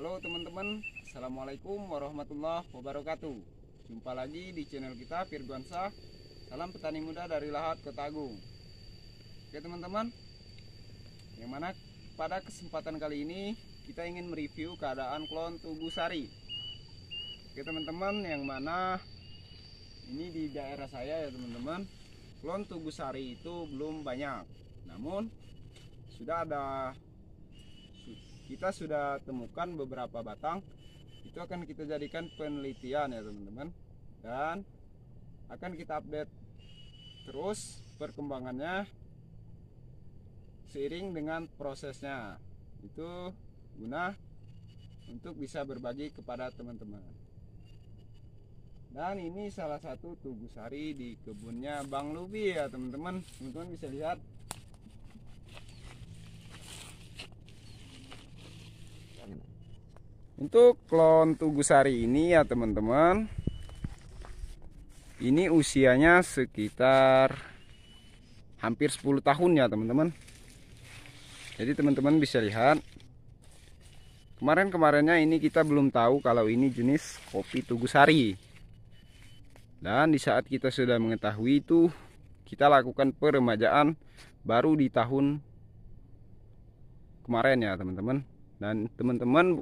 Halo teman-teman, Assalamualaikum warahmatullahi wabarakatuh Jumpa lagi di channel kita sah Salam petani muda dari Lahat Kota Agung Oke teman-teman Yang mana pada kesempatan kali ini Kita ingin mereview keadaan klon Tugu Sari Oke teman-teman yang mana Ini di daerah saya ya teman-teman Klon Tugu Sari itu belum banyak Namun sudah ada kita sudah temukan beberapa batang itu akan kita jadikan penelitian ya teman-teman dan akan kita update terus perkembangannya seiring dengan prosesnya itu guna untuk bisa berbagi kepada teman-teman dan ini salah satu tugu sari di kebunnya Bang Lubi ya teman-teman teman-teman bisa lihat Untuk klon tugu sari ini ya teman-teman Ini usianya sekitar Hampir 10 tahun ya teman-teman Jadi teman-teman bisa lihat Kemarin-kemarinnya ini kita belum tahu kalau ini jenis kopi tugu sari. Dan di saat kita sudah mengetahui itu Kita lakukan peremajaan baru di tahun kemarin ya teman-teman Dan teman-teman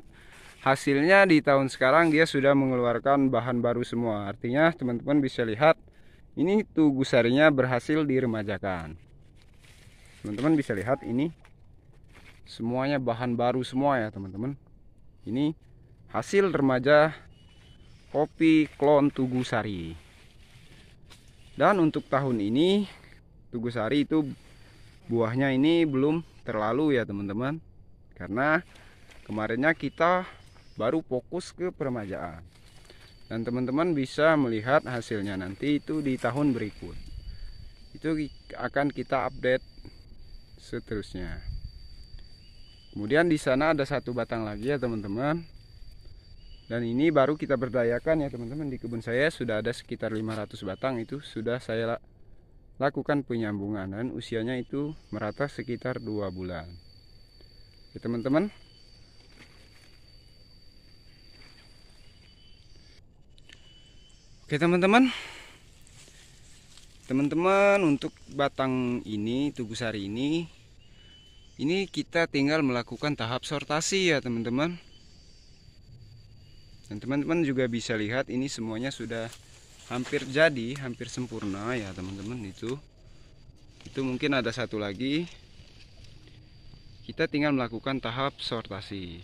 hasilnya di tahun sekarang dia sudah mengeluarkan bahan baru semua artinya teman-teman bisa lihat ini tugu sarinya berhasil diremajakan teman-teman bisa lihat ini semuanya bahan baru semua ya teman-teman ini hasil remaja kopi klon tugu sari dan untuk tahun ini tugu sari itu buahnya ini belum terlalu ya teman-teman karena kemarinnya kita baru fokus ke permajaan. dan teman-teman bisa melihat hasilnya nanti itu di tahun berikut itu akan kita update seterusnya kemudian di sana ada satu batang lagi ya teman-teman dan ini baru kita berdayakan ya teman-teman di kebun saya sudah ada sekitar 500 batang itu sudah saya lakukan penyambungan dan usianya itu merata sekitar dua bulan ya teman-teman Oke teman-teman Teman-teman untuk batang ini tugu sari ini Ini kita tinggal melakukan tahap sortasi ya teman-teman Dan teman-teman juga bisa lihat ini semuanya sudah hampir jadi Hampir sempurna ya teman-teman itu Itu mungkin ada satu lagi Kita tinggal melakukan tahap sortasi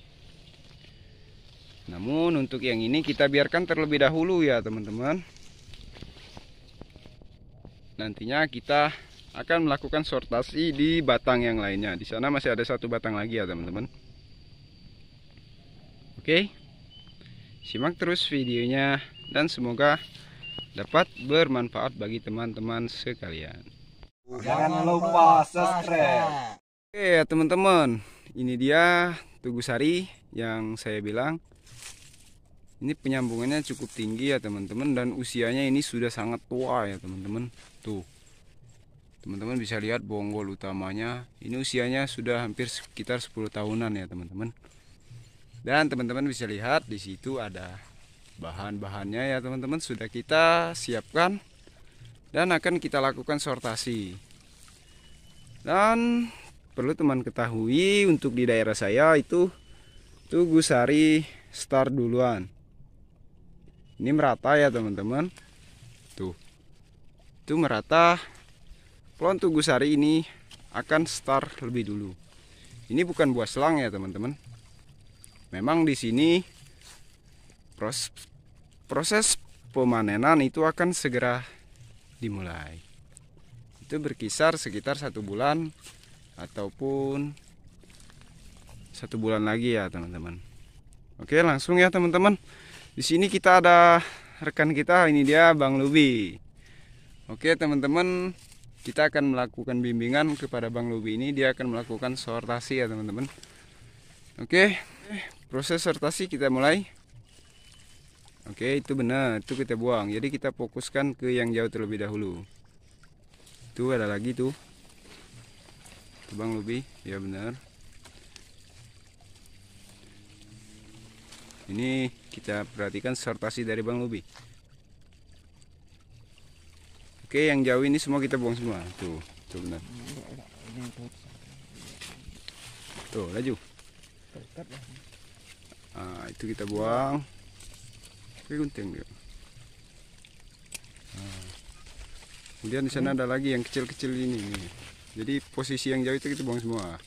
namun untuk yang ini kita biarkan terlebih dahulu ya teman-teman Nantinya kita akan melakukan sortasi di batang yang lainnya Di sana masih ada satu batang lagi ya teman-teman Oke Simak terus videonya Dan semoga dapat bermanfaat bagi teman-teman sekalian Jangan lupa subscribe Oke ya teman-teman Ini dia Tugu Sari yang saya bilang ini penyambungannya cukup tinggi ya teman-teman dan usianya ini sudah sangat tua ya teman-teman tuh teman-teman bisa lihat bonggol utamanya ini usianya sudah hampir sekitar 10 tahunan ya teman-teman dan teman-teman bisa lihat di situ ada bahan-bahannya ya teman-teman sudah kita siapkan dan akan kita lakukan sortasi dan perlu teman ketahui untuk di daerah saya itu tugu sari star duluan ini merata ya teman-teman tuh itu merata pelon tugu sari ini akan start lebih dulu ini bukan buah selang ya teman-teman memang di sini proses, proses pemanenan itu akan segera dimulai itu berkisar sekitar satu bulan ataupun satu bulan lagi ya teman-teman oke langsung ya teman-teman di sini kita ada rekan kita, ini dia Bang Lubi. Oke, teman-teman, kita akan melakukan bimbingan kepada Bang Lubi ini. Dia akan melakukan sortasi ya, teman-teman. Oke, proses sortasi kita mulai. Oke, itu benar, itu kita buang. Jadi kita fokuskan ke yang jauh terlebih dahulu. Itu ada lagi tuh. Bang Lubi, ya benar. ini kita perhatikan sortasi dari Bang Lubi oke yang jauh ini semua kita buang semua tuh tuh benar tuh laju nah, itu kita buang oke gunting dia ah. kemudian di sana ada lagi yang kecil-kecil ini jadi posisi yang jauh itu kita buang semua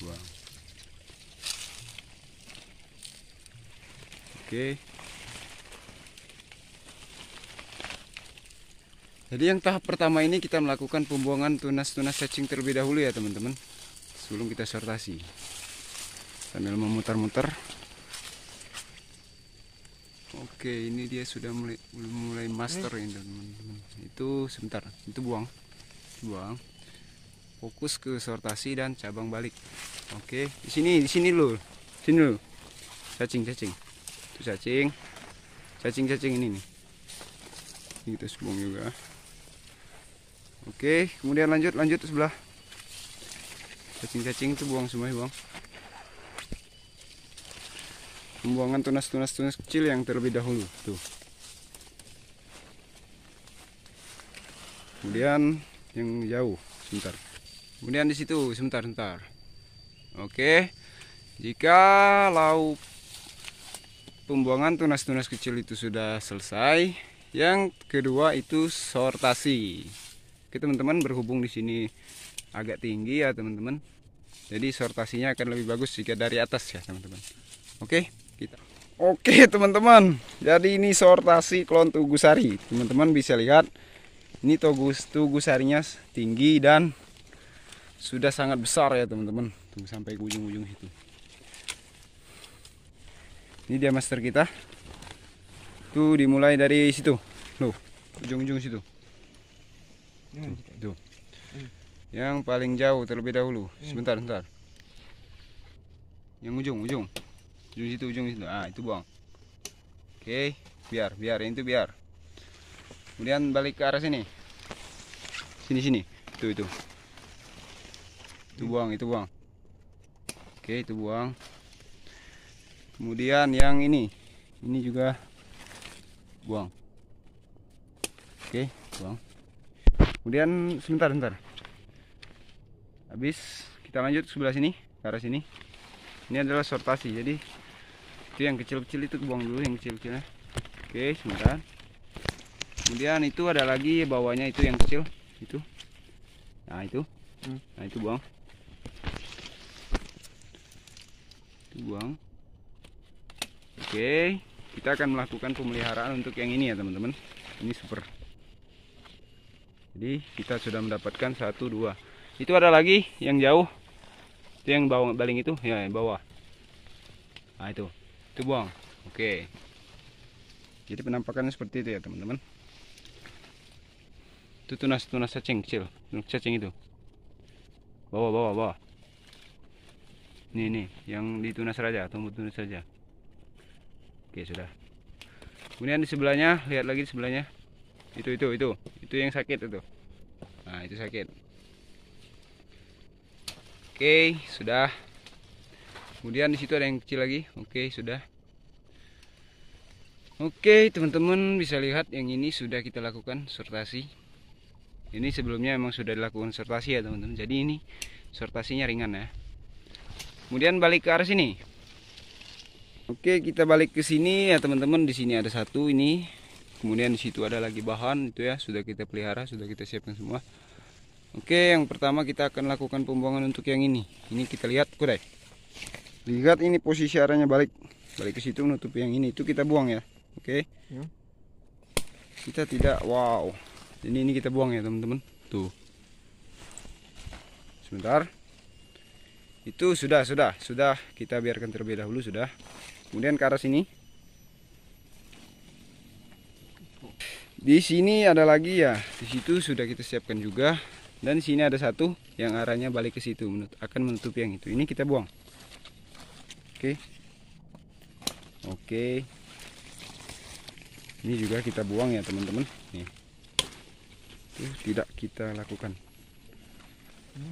buang Oke. Jadi yang tahap pertama ini kita melakukan pembuangan tunas-tunas cacing terlebih dahulu ya teman-teman. Sebelum kita sortasi. Sambil memutar-mutar. Oke, ini dia sudah mulai mulai master ini teman-teman. Itu sebentar, itu buang. Buang. Fokus ke sortasi dan cabang balik. Oke, di sini, di sini dulu. Sini dulu. Cacing, cacing cacing cacing-cacing ini nih ini kita sebelum juga oke kemudian lanjut lanjut sebelah cacing-cacing itu buang semua ya, buang. pembuangan tunas-tunas tunas kecil yang terlebih dahulu tuh kemudian yang jauh sebentar kemudian di situ sebentar sebentar oke jika lauk pembuangan tunas-tunas kecil itu sudah selesai. Yang kedua itu sortasi. Oke teman-teman berhubung di sini agak tinggi ya teman-teman. Jadi sortasinya akan lebih bagus jika dari atas ya teman-teman. Oke kita. Oke teman-teman. Jadi ini sortasi klon sari. Teman-teman bisa lihat ini tugus sarinya tinggi dan sudah sangat besar ya teman-teman. Tunggu sampai ujung-ujung itu ini dia master kita tuh dimulai dari situ loh ujung-ujung situ tuh, tuh. yang paling jauh terlebih dahulu hmm. sebentar sebentar yang ujung ujung ujung situ ujung situ ah itu buang oke biar biar yang itu biar kemudian balik ke arah sini sini sini tuh itu itu buang itu buang oke itu buang kemudian yang ini ini juga buang oke buang kemudian sebentar sebentar habis kita lanjut sebelah sini ke arah sini ini adalah sortasi jadi itu yang kecil-kecil itu buang dulu yang kecil-kecilnya oke sebentar kemudian itu ada lagi bawahnya itu yang kecil itu nah itu hmm. nah itu buang itu buang Oke, kita akan melakukan pemeliharaan untuk yang ini ya teman-teman. Ini super. Jadi kita sudah mendapatkan satu dua. Itu ada lagi yang jauh. Itu yang bawah baling itu, ya yang bawah. Nah itu, itu buang. Oke. Jadi penampakannya seperti itu ya teman-teman. Itu tunas tunas cacing kecil, tunas cacing itu. Bawa bawa bawa. Ini nih, yang di tunas raja, tumbuh tunas saja. Oke sudah. Kemudian di sebelahnya lihat lagi di sebelahnya. Itu itu itu itu yang sakit itu. Nah itu sakit. Oke sudah. Kemudian di situ ada yang kecil lagi. Oke sudah. Oke teman-teman bisa lihat yang ini sudah kita lakukan sortasi Ini sebelumnya memang sudah dilakukan sortasi ya teman-teman Jadi ini sortasinya ringan ya Kemudian balik ke arah sini Oke, kita balik ke sini ya teman-teman. Di sini ada satu ini. Kemudian di situ ada lagi bahan itu ya, sudah kita pelihara, sudah kita siapkan semua. Oke, yang pertama kita akan lakukan pembuangan untuk yang ini. Ini kita lihat, kurai. Lihat ini posisi arahnya balik. Balik ke situ menutup yang ini. Itu kita buang ya. Oke. Ya. Kita tidak wow. Jadi ini kita buang ya, teman-teman. Tuh. Sebentar. Itu sudah, sudah, sudah kita biarkan terlebih dahulu sudah kemudian ke arah sini di sini ada lagi ya di situ sudah kita siapkan juga dan di sini ada satu yang arahnya balik ke situ akan menutup yang itu ini kita buang oke oke ini juga kita buang ya teman-teman nih tuh tidak kita lakukan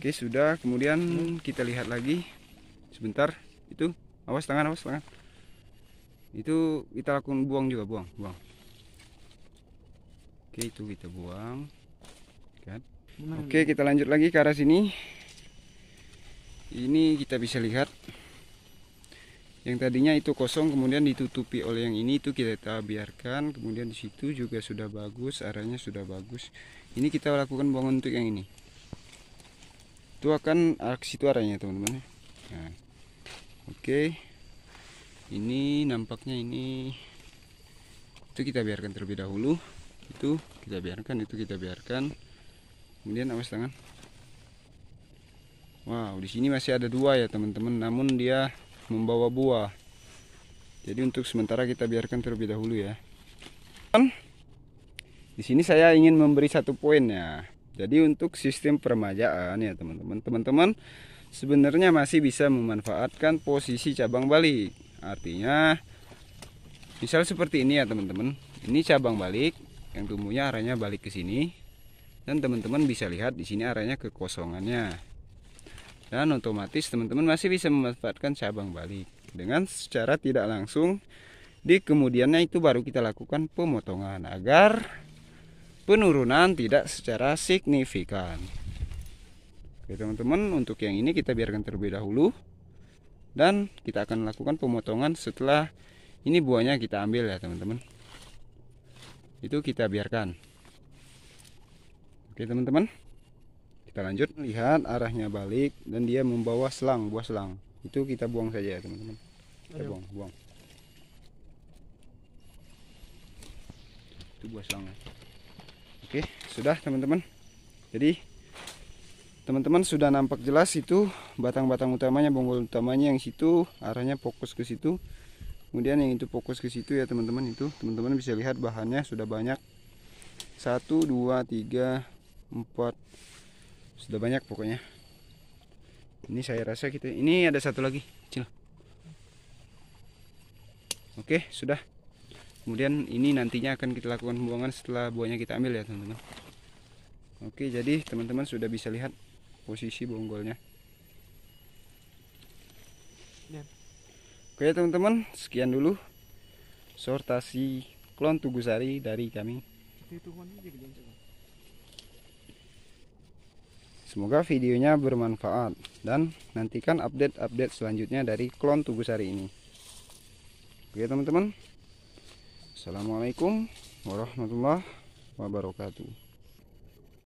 oke sudah kemudian kita lihat lagi sebentar itu awas tangan awas tangan itu kita lakukan buang juga buang buang oke itu kita buang kan oke kita lanjut lagi ke arah sini ini kita bisa lihat yang tadinya itu kosong kemudian ditutupi oleh yang ini itu kita biarkan kemudian di situ juga sudah bagus arahnya sudah bagus ini kita lakukan buang untuk yang ini itu akan arah situ arahnya teman-teman nah. oke okay ini nampaknya ini itu kita biarkan terlebih dahulu itu kita biarkan itu kita biarkan kemudian awas tangan wow di sini masih ada dua ya teman-teman namun dia membawa buah jadi untuk sementara kita biarkan terlebih dahulu ya di sini saya ingin memberi satu poin ya jadi untuk sistem permajaan ya teman-teman teman-teman sebenarnya masih bisa memanfaatkan posisi cabang balik artinya misal seperti ini ya teman-teman ini cabang balik yang tumbuhnya arahnya balik ke sini dan teman-teman bisa lihat di sini arahnya kekosongannya dan otomatis teman-teman masih bisa memanfaatkan cabang balik dengan secara tidak langsung di kemudiannya itu baru kita lakukan pemotongan agar penurunan tidak secara signifikan. Oke teman-teman, untuk yang ini kita biarkan terlebih dahulu dan kita akan lakukan pemotongan setelah ini buahnya kita ambil ya teman-teman itu kita biarkan oke teman-teman kita lanjut lihat arahnya balik dan dia membawa selang buah selang itu kita buang saja ya teman-teman kita buang buang itu buah selang oke sudah teman-teman jadi teman-teman sudah nampak jelas itu batang-batang utamanya bonggol utamanya yang situ arahnya fokus ke situ kemudian yang itu fokus ke situ ya teman-teman itu teman-teman bisa lihat bahannya sudah banyak satu dua tiga empat sudah banyak pokoknya ini saya rasa kita ini ada satu lagi kecil oke sudah kemudian ini nantinya akan kita lakukan pembuangan setelah buahnya kita ambil ya teman-teman oke jadi teman-teman sudah bisa lihat posisi bonggolnya ya. oke teman-teman sekian dulu sortasi klon tugu sari dari kami semoga videonya bermanfaat dan nantikan update-update selanjutnya dari klon tugu sari ini oke teman-teman Assalamualaikum warahmatullahi wabarakatuh